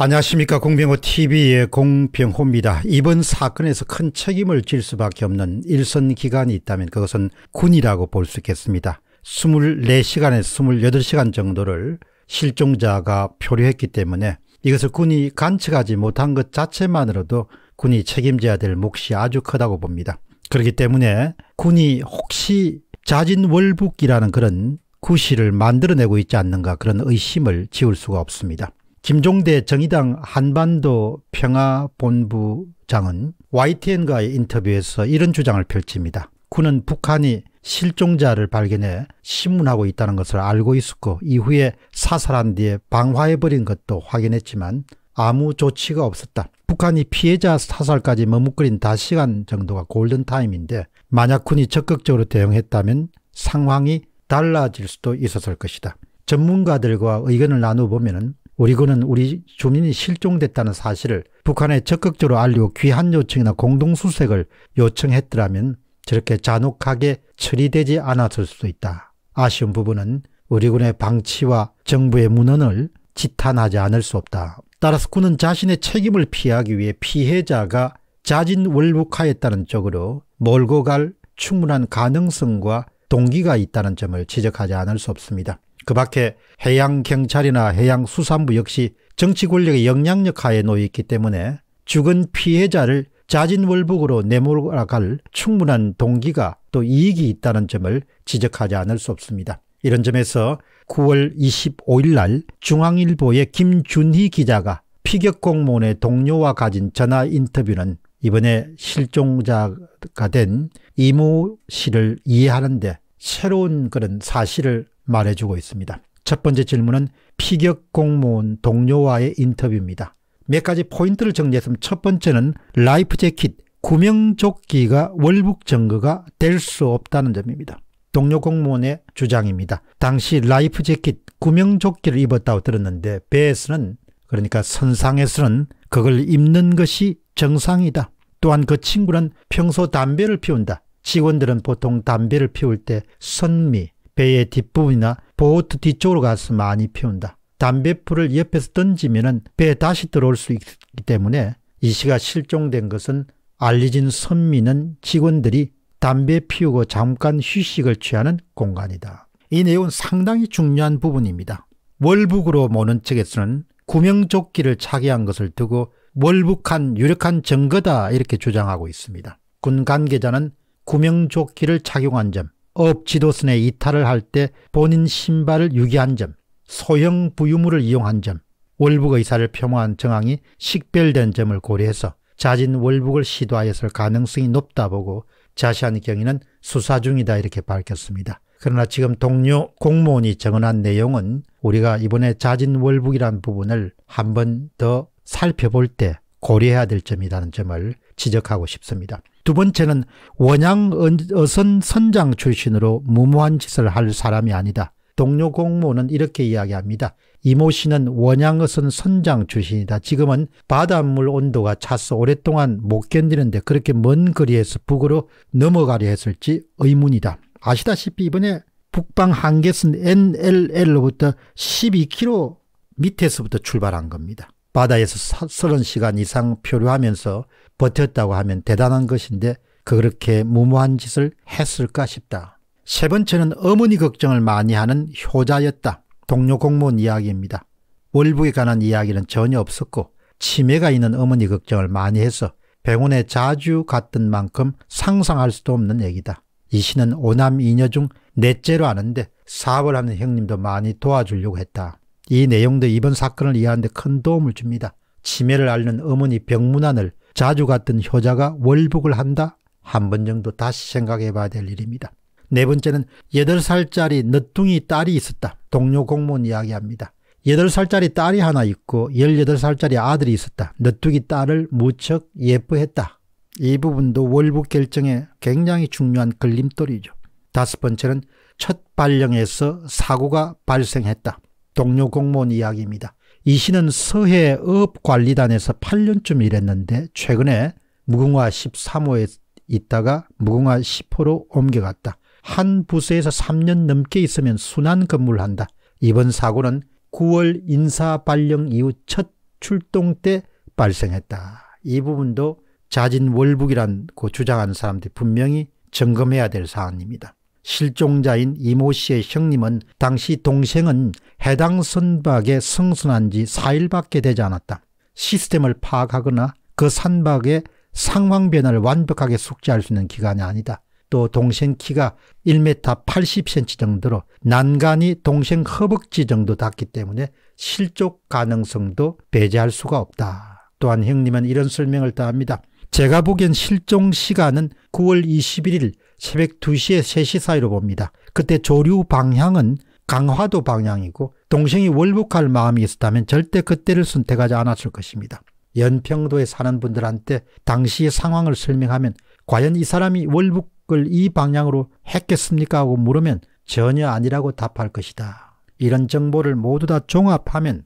안녕하십니까 공병호TV의 공병호입니다. 이번 사건에서 큰 책임을 질 수밖에 없는 일선 기관이 있다면 그것은 군이라고 볼 수 있겠습니다. 24시간에서 28시간 정도를 실종자가 표류했기 때문에 이것을 군이 관측하지 못한 것 자체만으로도 군이 책임져야 될 몫이 아주 크다고 봅니다. 그렇기 때문에 군이 혹시 자진월북이라는 그런 구실을 만들어내고 있지 않는가 그런 의심을 지울 수가 없습니다. 김종대 정의당 한반도 평화본부장은 YTN과의 인터뷰에서 이런 주장을 펼칩니다. 군은 북한이 실종자를 발견해 신문하고 있다는 것을 알고 있었고 이후에 사살한 뒤에 방화해버린 것도 확인했지만 아무 조치가 없었다. 북한이 피해자 사살까지 머뭇거린 다시간 정도가 골든타임인데 만약 군이 적극적으로 대응했다면 상황이 달라질 수도 있었을 것이다. 전문가들과 의견을 나누보면 우리 군은 우리 주민이 실종됐다는 사실을 북한에 적극적으로 알리고 귀한 요청이나 공동수색을 요청했더라면 저렇게 잔혹하게 처리되지 않았을 수도 있다. 아쉬운 부분은 우리 군의 방치와 정부의 문헌을 지탄하지 않을 수 없다. 따라서 군은 자신의 책임을 피하기 위해 피해자가 자진월북하였다는 쪽으로 몰고 갈 충분한 가능성과 동기가 있다는 점을 지적하지 않을 수 없습니다. 그 밖에 해양경찰이나 해양수산부 역시 정치 권력의 영향력 하에 놓여 있기 때문에 죽은 피해자를 자진월북으로 내몰아갈 충분한 동기가 또 이익이 있다는 점을 지적하지 않을 수 없습니다. 이런 점에서 9월 25일 날 중앙일보의 김준희 기자가 피격 공무원의 동료와 가진 전화 인터뷰는 이번에 실종자가 된 이모 씨를 이해하는데 새로운 그런 사실을 말해주고 있습니다. 첫 번째 질문은 피격 공무원 동료와의 인터뷰입니다. 몇 가지 포인트를 정리했으면 첫 번째는 라이프 재킷, 구명조끼가 월북 증거가 될 수 없다는 점입니다. 동료 공무원의 주장입니다. 당시 라이프 재킷, 구명조끼를 입었다고 들었는데 배에서는 그러니까 선상에서는 그걸 입는 것이 정상이다. 또한 그 친구는 평소 담배를 피운다. 직원들은 보통 담배를 피울 때 선미, 배의 뒷부분이나 보트 뒤쪽으로 가서 많이 피운다. 담배풀을 옆에서 던지면 배에 다시 들어올 수 있기 때문에 이 씨가 실종된 것은 알리진 선미는 직원들이 담배 피우고 잠깐 휴식을 취하는 공간이다. 이 내용은 상당히 중요한 부분입니다. 월북으로 모는 측에서는 구명조끼를 차기한 것을 두고 월북한 유력한 증거다 이렇게 주장하고 있습니다. 군 관계자는 구명조끼를 착용한 점, 업 지도선에 이탈을 할 때 본인 신발을 유기한 점, 소형 부유물을 이용한 점, 월북 의사를 폄하한 정황이 식별된 점을 고려해서 자진 월북을 시도하였을 가능성이 높다 보고 자세한 경위는 수사 중이다 이렇게 밝혔습니다. 그러나 지금 동료 공무원이 정언한 내용은 우리가 이번에 자진 월북이란 부분을 한 번 더 살펴볼 때 고려해야 될 점이라는 점을 지적하고 싶습니다. 두 번째는 원양 어선 선장 출신으로 무모한 짓을 할 사람이 아니다. 동료 공무원은 이렇게 이야기합니다. 이모 씨는 원양어선 선장 출신이다. 지금은 바닷물 온도가 차서 오랫동안 못 견디는데 그렇게 먼 거리에서 북으로 넘어가려 했을지 의문이다. 아시다시피 이번에 북방 한계선 NLL로부터 12km 밑에서부터 출발한 겁니다. 바다에서 30시간 이상 표류하면서 버텼다고 하면 대단한 것인데 그렇게 무모한 짓을 했을까 싶다. 세 번째는 어머니 걱정을 많이 하는 효자였다. 동료 공무원 이야기입니다. 월북에 관한 이야기는 전혀 없었고 치매가 있는 어머니 걱정을 많이 해서 병원에 자주 갔던 만큼 상상할 수도 없는 얘기다. 이 씨는 오남 이녀 중 넷째로 아는데 사업을 하는 형님도 많이 도와주려고 했다. 이 내용도 이번 사건을 이해하는 데큰 도움을 줍니다. 치매를 앓는 어머니 병문안을 자주 갔던 효자가 월북을 한다? 한 번 정도 다시 생각해 봐야 될 일입니다. 네 번째는 8살짜리 늦둥이 딸이 있었다. 동료 공무원 이야기합니다. 8살짜리 딸이 하나 있고 18살짜리 아들이 있었다. 늦둥이 딸을 무척 예뻐했다. 이 부분도 월북 결정에 굉장히 중요한 걸림돌이죠. 다섯 번째는 첫 발령에서 사고가 발생했다. 동료 공무원 이야기입니다. 이 씨는 서해 업관리단에서 8년쯤 일했는데 최근에 무궁화 13호에 있다가 무궁화 10호로 옮겨갔다. 한 부서에서 3년 넘게 있으면 순환 근무를 한다. 이번 사고는 9월 인사 발령 이후 첫 출동 때 발생했다. 이 부분도 자진 월북이란고 그 주장하는 사람들이 분명히 점검해야 될 사안입니다. 실종자인 이모 씨의 형님은 당시 동생은 해당 선박에 승선한 지 4일밖에 되지 않았다. 시스템을 파악하거나 그 선박의 상황 변화를 완벽하게 숙지할 수 있는 기간이 아니다. 또 동생 키가 1m 80cm 정도로 난간이 동생 허벅지 정도 닿기 때문에 실족 가능성도 배제할 수가 없다. 또한 형님은 이런 설명을 다합니다. 제가 보기엔 실종 시간은 9월 21일 새벽 2시에 3시 사이로 봅니다. 그때 조류 방향은 강화도 방향이고 동생이 월북할 마음이 있었다면 절대 그때를 선택하지 않았을 것입니다. 연평도에 사는 분들한테 당시 의 상황을 설명하면 과연 이 사람이 월북을 이 방향으로 했겠습니까? 하고 물으면 전혀 아니라고 답할 것이다. 이런 정보를 모두 다 종합하면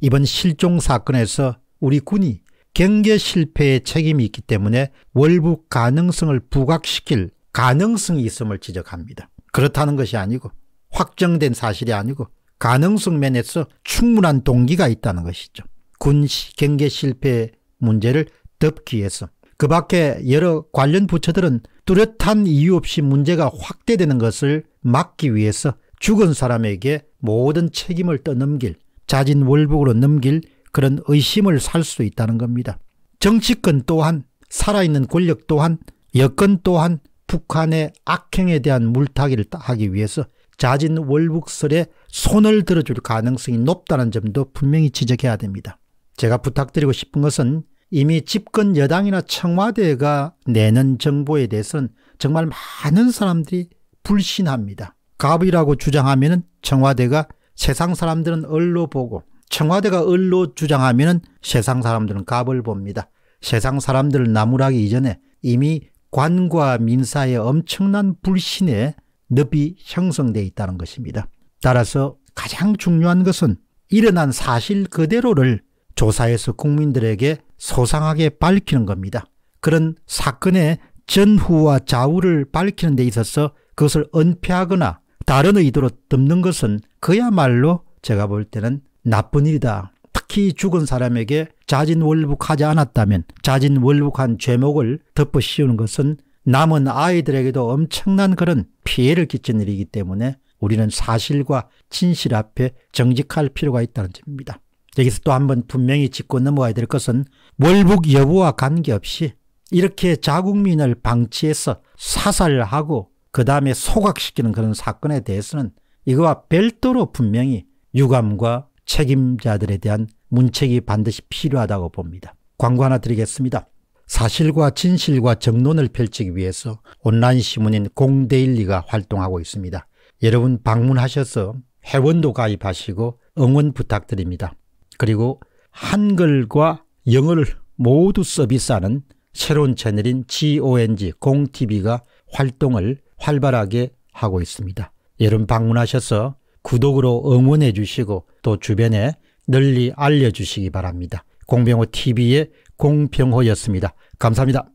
이번 실종 사건에서 우리 군이 경계 실패에 책임이 있기 때문에 월북 가능성을 부각시킬 가능성이 있음을 지적합니다. 그렇다는 것이 아니고 확정된 사실이 아니고 가능성 면에서 충분한 동기가 있다는 것이죠. 군 경계 실패 문제를 덮기 위해서 그 밖에 여러 관련 부처들은 뚜렷한 이유 없이 문제가 확대되는 것을 막기 위해서 죽은 사람에게 모든 책임을 떠넘길 자진월북으로 넘길 그런 의심을 살 수 있다는 겁니다. 정치권 또한 살아있는 권력 또한 여건 또한 북한의 악행에 대한 물타기를 하기 위해서 자진 월북설에 손을 들어줄 가능성이 높다는 점도 분명히 지적해야 됩니다. 제가 부탁드리고 싶은 것은 이미 집권 여당이나 청와대가 내는 정보에 대해서는 정말 많은 사람들이 불신합니다. 갑이라고 주장하면 청와대가 세상 사람들은 을로 보고 청와대가 을로 주장하면 세상 사람들은 갑을 봅니다. 세상 사람들을 나무라기 이전에 이미 관과 민사의 엄청난 불신에 늪이 형성되어 있다는 것입니다. 따라서 가장 중요한 것은 일어난 사실 그대로를 조사해서 국민들에게 소상하게 밝히는 겁니다. 그런 사건의 전후와 좌우를 밝히는 데 있어서 그것을 은폐하거나 다른 의도로 덮는 것은 그야말로 제가 볼 때는 나쁜 일이다. 특히 죽은 사람에게 자진월북하지 않았다면 자진월북한 죄목을 덮어씌우는 것은 남은 아이들에게도 엄청난 그런 피해를 끼친 일이기 때문에 우리는 사실과 진실 앞에 정직할 필요가 있다는 점입니다. 여기서 또 한 번 분명히 짚고 넘어가야 될 것은 월북 여부와 관계없이 이렇게 자국민을 방치해서 사살하고 그 다음에 소각시키는 그런 사건에 대해서는 이거와 별도로 분명히 유감과 책임자들에 대한 문책이 반드시 필요하다고 봅니다. 광고 하나 드리겠습니다. 사실과 진실과 정론을 펼치기 위해서 온라인 신문인 공데일리가 활동하고 있습니다. 여러분 방문하셔서 회원도 가입하시고 응원 부탁드립니다. 그리고 한글과 영어를 모두 서비스하는 새로운 채널인 GONG 공TV가 활동을 활발하게 하고 있습니다. 여러분 방문하셔서 구독으로 응원해 주시고 또 주변에 널리 알려주시기 바랍니다. 공병호 TV의 공병호였습니다. 감사합니다.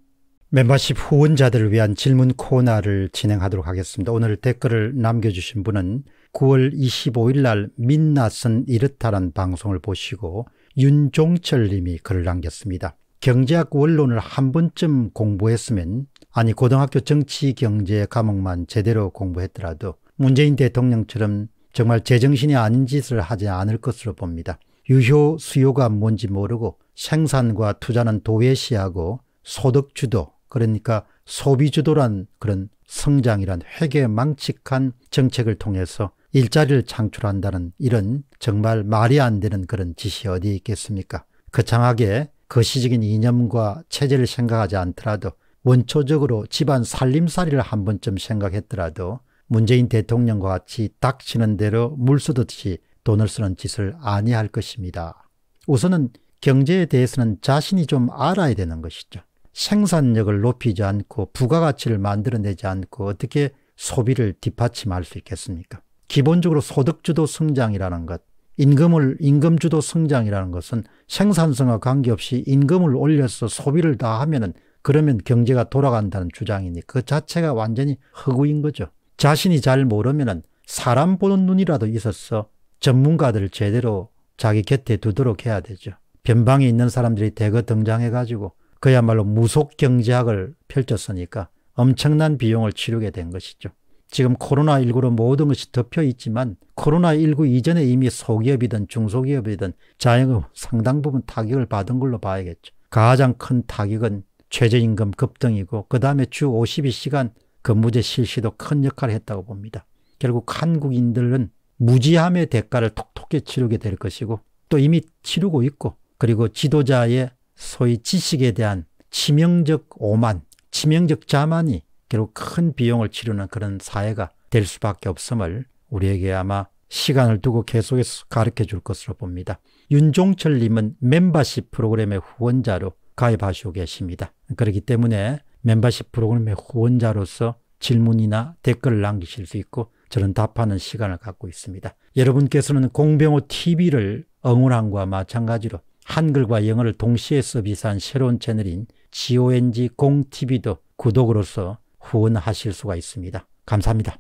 멤버십 후원자들을 위한 질문 코너를 진행하도록 하겠습니다. 오늘 댓글을 남겨주신 분은 9월 25일 날 민낯은 이렇다란 방송을 보시고 윤종철 님이 글을 남겼습니다. 경제학 원론을 한 번쯤 공부했으면 아니 고등학교 정치 경제 과목만 제대로 공부했더라도 문재인 대통령처럼 정말 제정신이 아닌 짓을 하지 않을 것으로 봅니다. 유효 수요가 뭔지 모르고 생산과 투자는 도외시하고 소득주도 그러니까 소비주도란 그런 성장이란 회계망칙한 정책을 통해서 일자리를 창출한다는 이런 정말 말이 안 되는 그런 짓이 어디 있겠습니까? 거창하게 거시적인 이념과 체제를 생각하지 않더라도 원초적으로 집안 살림살이를 한 번쯤 생각했더라도 문재인 대통령과 같이 닥치는 대로 물 쓰듯이 돈을 쓰는 짓을 아니할 것입니다. 우선은 경제에 대해서는 자신이 좀 알아야 되는 것이죠. 생산력을 높이지 않고 부가가치를 만들어내지 않고 어떻게 소비를 뒷받침할 수 있겠습니까? 기본적으로 소득주도 성장이라는 것, 임금을 임금주도 성장이라는 것은 생산성과 관계없이 임금을 올려서 소비를 다 하면은 그러면 경제가 돌아간다는 주장이니 그 자체가 완전히 허구인 거죠. 자신이 잘 모르면 사람 보는 눈이라도 있어서 전문가들 제대로 자기 곁에 두도록 해야 되죠. 변방에 있는 사람들이 대거 등장해가지고 그야말로 무속 경제학을 펼쳤으니까 엄청난 비용을 치르게 된 것이죠. 지금 코로나19로 모든 것이 덮여 있지만 코로나19 이전에 이미 소기업이든 중소기업이든 자영업 상당 부분 타격을 받은 걸로 봐야겠죠. 가장 큰 타격은 최저임금 급등이고 그 다음에 주 52시간 그 무제 실시도 큰 역할을 했다고 봅니다. 결국 한국인들은 무지함의 대가를 톡톡히 치르게 될 것이고 또 이미 치르고 있고 그리고 지도자의 소위 지식에 대한 치명적 오만, 치명적 자만이 결국 큰 비용을 치르는 그런 사회가 될 수밖에 없음을 우리에게 아마 시간을 두고 계속해서 가르쳐 줄 것으로 봅니다. 윤종철님은 멤버십 프로그램의 후원자로 가입하시고 계십니다. 그렇기 때문에 멤버십 프로그램의 후원자로서 질문이나 댓글을 남기실 수 있고 저는 답하는 시간을 갖고 있습니다. 여러분께서는 공병호 TV를 응원한 과 마찬가지로 한글과 영어를 동시에 서비스한 새로운 채널인 GONG 공TV도 구독으로서 후원하실 수가 있습니다. 감사합니다.